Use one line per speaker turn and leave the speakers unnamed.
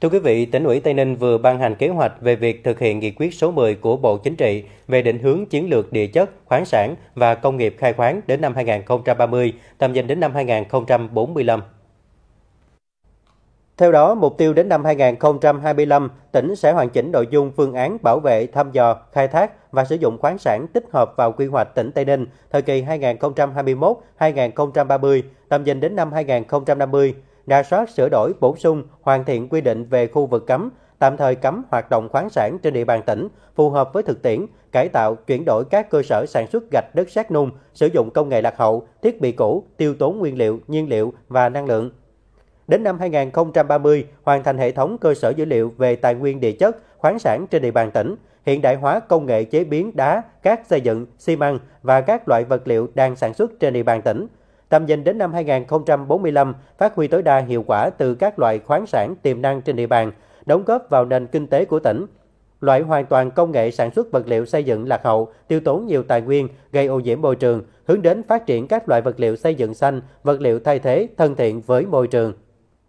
Thưa quý vị, tỉnh ủy Tây Ninh vừa ban hành kế hoạch về việc thực hiện nghị quyết số 10 của Bộ Chính trị về định hướng chiến lược địa chất, khoáng sản và công nghiệp khai khoáng đến năm 2030, tầm nhìn đến năm 2045. Theo đó, mục tiêu đến năm 2025, tỉnh sẽ hoàn chỉnh nội dung phương án bảo vệ, thăm dò, khai thác và sử dụng khoáng sản tích hợp vào quy hoạch tỉnh Tây Ninh thời kỳ 2021-2030, tầm nhìn đến năm 2050 ra soát sửa đổi, bổ sung, hoàn thiện quy định về khu vực cấm, tạm thời cấm hoạt động khoáng sản trên địa bàn tỉnh, phù hợp với thực tiễn, cải tạo, chuyển đổi các cơ sở sản xuất gạch đất sét nung, sử dụng công nghệ lạc hậu, thiết bị cũ, tiêu tốn nguyên liệu, nhiên liệu và năng lượng. Đến năm 2030, hoàn thành hệ thống cơ sở dữ liệu về tài nguyên địa chất, khoáng sản trên địa bàn tỉnh, hiện đại hóa công nghệ chế biến đá, cát xây dựng, xi măng và các loại vật liệu đang sản xuất trên địa bàn tỉnh, tầm nhìn đến năm 2045 phát huy tối đa hiệu quả từ các loại khoáng sản tiềm năng trên địa bàn, đóng góp vào nền kinh tế của tỉnh. Loại hoàn toàn công nghệ sản xuất vật liệu xây dựng lạc hậu, tiêu tốn nhiều tài nguyên, gây ô nhiễm môi trường, hướng đến phát triển các loại vật liệu xây dựng xanh, vật liệu thay thế thân thiện với môi trường.